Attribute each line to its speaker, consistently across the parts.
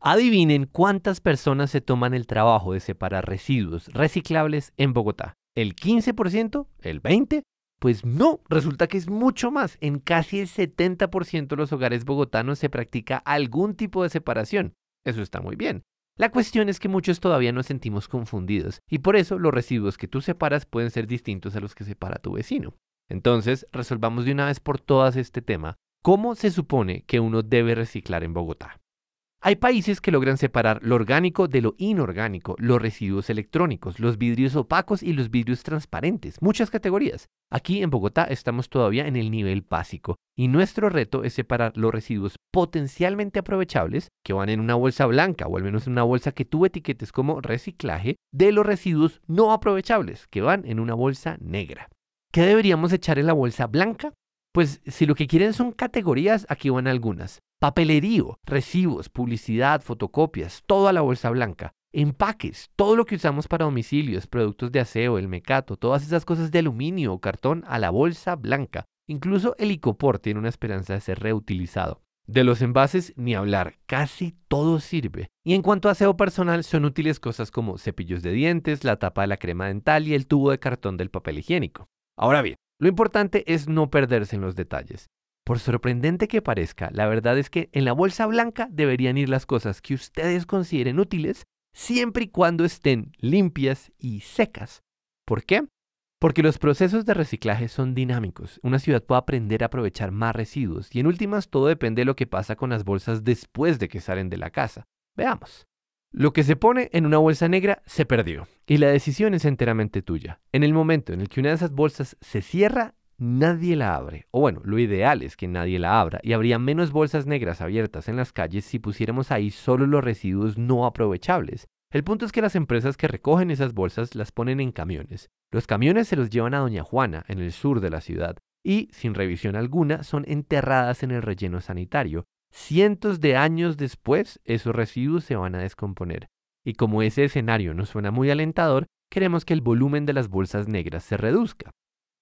Speaker 1: Adivinen cuántas personas se toman el trabajo de separar residuos reciclables en Bogotá. ¿El 15%? ¿El 20%? Pues no, resulta que es mucho más. En casi el 70% de los hogares bogotanos se practica algún tipo de separación. Eso está muy bien. La cuestión es que muchos todavía nos sentimos confundidos y por eso los residuos que tú separas pueden ser distintos a los que separa tu vecino. Entonces, resolvamos de una vez por todas este tema. ¿Cómo se supone que uno debe reciclar en Bogotá? Hay países que logran separar lo orgánico de lo inorgánico, los residuos electrónicos, los vidrios opacos y los vidrios transparentes, muchas categorías. Aquí en Bogotá estamos todavía en el nivel básico y nuestro reto es separar los residuos potencialmente aprovechables, que van en una bolsa blanca o al menos en una bolsa que tú etiquetes como reciclaje, de los residuos no aprovechables, que van en una bolsa negra. ¿Qué deberíamos echar en la bolsa blanca? Pues si lo que quieren son categorías, aquí van algunas. Papelerío, recibos, publicidad, fotocopias, toda la bolsa blanca. Empaques, todo lo que usamos para domicilios, productos de aseo, el mecato, todas esas cosas de aluminio o cartón a la bolsa blanca. Incluso el icopor tiene una esperanza de ser reutilizado. De los envases ni hablar, casi todo sirve. Y en cuanto a aseo personal, son útiles cosas como cepillos de dientes, la tapa de la crema dental y el tubo de cartón del papel higiénico. Ahora bien, lo importante es no perderse en los detalles. Por sorprendente que parezca, la verdad es que en la bolsa blanca deberían ir las cosas que ustedes consideren útiles siempre y cuando estén limpias y secas. ¿Por qué? Porque los procesos de reciclaje son dinámicos. Una ciudad puede aprender a aprovechar más residuos y en últimas todo depende de lo que pasa con las bolsas después de que salen de la casa. Veamos. Lo que se pone en una bolsa negra se perdió y la decisión es enteramente tuya. En el momento en el que una de esas bolsas se cierra, nadie la abre. O bueno, lo ideal es que nadie la abra y habría menos bolsas negras abiertas en las calles si pusiéramos ahí solo los residuos no aprovechables. El punto es que las empresas que recogen esas bolsas las ponen en camiones. Los camiones se los llevan a Doña Juana, en el sur de la ciudad, y, sin revisión alguna, son enterradas en el relleno sanitario. Cientos de años después, esos residuos se van a descomponer. Y como ese escenario no suena muy alentador, queremos que el volumen de las bolsas negras se reduzca.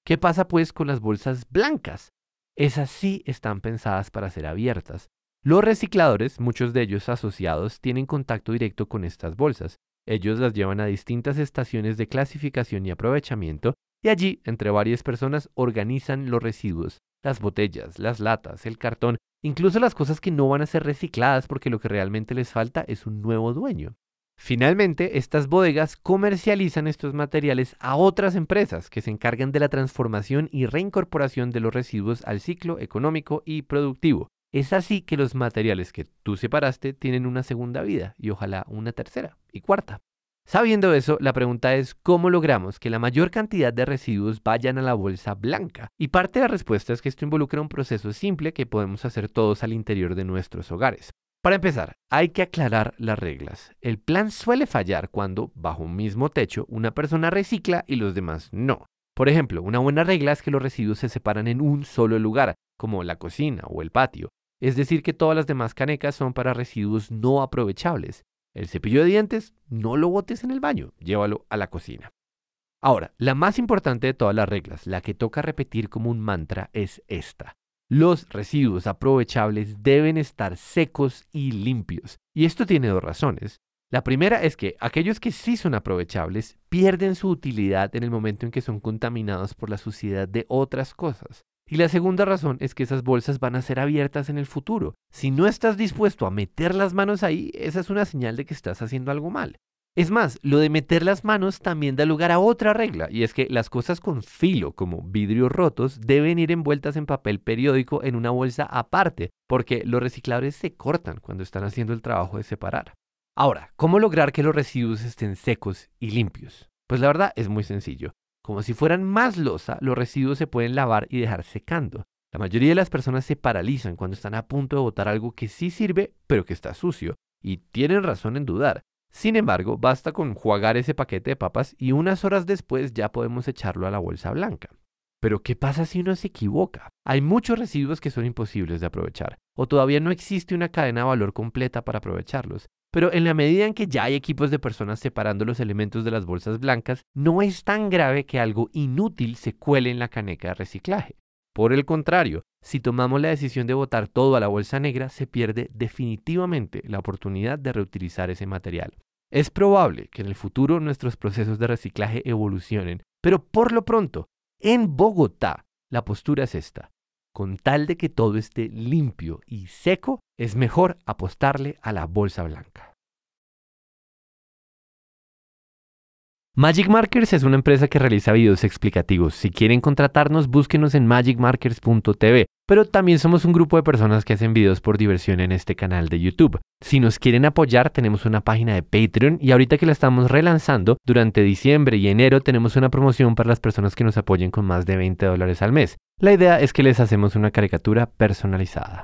Speaker 1: ¿Qué pasa pues con las bolsas blancas? Esas sí están pensadas para ser abiertas. Los recicladores, muchos de ellos asociados, tienen contacto directo con estas bolsas. Ellos las llevan a distintas estaciones de clasificación y aprovechamiento y allí, entre varias personas, organizan los residuos, las botellas, las latas, el cartón, incluso las cosas que no van a ser recicladas porque lo que realmente les falta es un nuevo dueño. Finalmente, estas bodegas comercializan estos materiales a otras empresas que se encargan de la transformación y reincorporación de los residuos al ciclo económico y productivo. Es así que los materiales que tú separaste tienen una segunda vida y ojalá una tercera y cuarta. Sabiendo eso, la pregunta es cómo logramos que la mayor cantidad de residuos vayan a la bolsa blanca. Y parte de la respuesta es que esto involucra un proceso simple que podemos hacer todos al interior de nuestros hogares. Para empezar, hay que aclarar las reglas. El plan suele fallar cuando, bajo un mismo techo, una persona recicla y los demás no. Por ejemplo, una buena regla es que los residuos se separan en un solo lugar, como la cocina o el patio. Es decir, que todas las demás canecas son para residuos no aprovechables. El cepillo de dientes no lo botes en el baño, llévalo a la cocina. Ahora, la más importante de todas las reglas, la que toca repetir como un mantra, es esta. Los residuos aprovechables deben estar secos y limpios. Y esto tiene dos razones. La primera es que aquellos que sí son aprovechables pierden su utilidad en el momento en que son contaminados por la suciedad de otras cosas. Y la segunda razón es que esas bolsas van a ser abiertas en el futuro. Si no estás dispuesto a meter las manos ahí, esa es una señal de que estás haciendo algo mal. Es más, lo de meter las manos también da lugar a otra regla, y es que las cosas con filo, como vidrios rotos, deben ir envueltas en papel periódico en una bolsa aparte, porque los recicladores se cortan cuando están haciendo el trabajo de separar. Ahora, ¿cómo lograr que los residuos estén secos y limpios? Pues la verdad es muy sencillo. Como si fueran más losa, los residuos se pueden lavar y dejar secando. La mayoría de las personas se paralizan cuando están a punto de botar algo que sí sirve, pero que está sucio. Y tienen razón en dudar. Sin embargo, basta con jugar ese paquete de papas y unas horas después ya podemos echarlo a la bolsa blanca. Pero ¿qué pasa si uno se equivoca? Hay muchos residuos que son imposibles de aprovechar, o todavía no existe una cadena de valor completa para aprovecharlos. Pero en la medida en que ya hay equipos de personas separando los elementos de las bolsas blancas, no es tan grave que algo inútil se cuele en la caneca de reciclaje. Por el contrario, si tomamos la decisión de botar todo a la bolsa negra, se pierde definitivamente la oportunidad de reutilizar ese material. Es probable que en el futuro nuestros procesos de reciclaje evolucionen, pero por lo pronto, en Bogotá, la postura es esta. Con tal de que todo esté limpio y seco, es mejor apostarle a la bolsa blanca. Magic Markers es una empresa que realiza videos explicativos. Si quieren contratarnos, búsquenos en magicmarkers.tv. Pero también somos un grupo de personas que hacen videos por diversión en este canal de YouTube. Si nos quieren apoyar, tenemos una página de Patreon y ahorita que la estamos relanzando, durante diciembre y enero tenemos una promoción para las personas que nos apoyen con más de 20 dólares al mes. La idea es que les hacemos una caricatura personalizada.